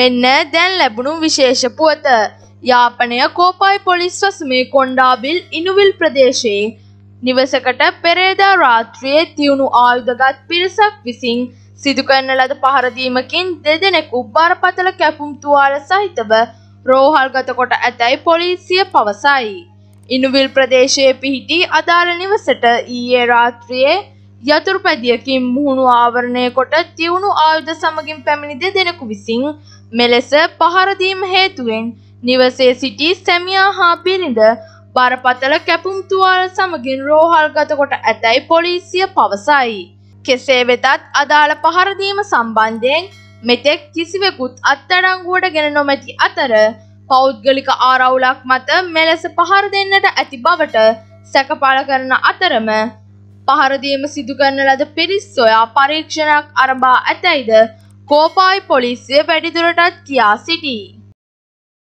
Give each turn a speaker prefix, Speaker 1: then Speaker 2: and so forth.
Speaker 1: මෙන්න දැන් ලැබුණු විශේෂ පුවත. යාපනය කෝපයි පොලිස් වසමේ කොණ්ඩාබිල් ඉනුවිල් ප්‍රදේශයේ නිවසකට පෙරේදා රාත්‍රියේ තියුණු ආයුධගත් පිරිසක් විසින් සිදුකරන ලද පහරදීමකින් දෙදෙනෙකු බරපතල කැපුම් තුවාල සහිතව රෝහල්ගත කොට ඇතැයි පොලිසිය පවසයි. ඉනුවිල් ප්‍රදේශයේ පිහිටි අදාළ නිවසට ඊයේ රාත්‍රියේ යතුරු පැදියකින් මුහුණු ආවරණය කොට තිවුණු ආයුධ සමගින් පැමිණි දෙදෙනෙකු විසින් මෙලෙස පහරදීම හේතුවෙන් නිවසේ සිටි සැමියා හා බිරිඳ බරපතල කැපුම් තුවාල සමගින් රෝහල්ගත කොට ඇතැයි පොලිසිය පවසයි. කෙසේ වෙතත් අදාළ පහරදීම සම්බන්ධයෙන් මෙතෙක් කිසිවෙකුත් අත්අඩංගුවට ගෙන නොමැති අතර පෞද්ගලික ආරවුලක් මත මෙලෙස පහර දෙන්නට ඇති බවට සැකපාල කරන අතරම පහරදීම සිදුගන්න ලද පිරිස් සොයා පරීක්ෂණයක් අරඹා ඇතැයිද කෝපායි පොලිසිය වැඩිදුරටත් කියා සිටී.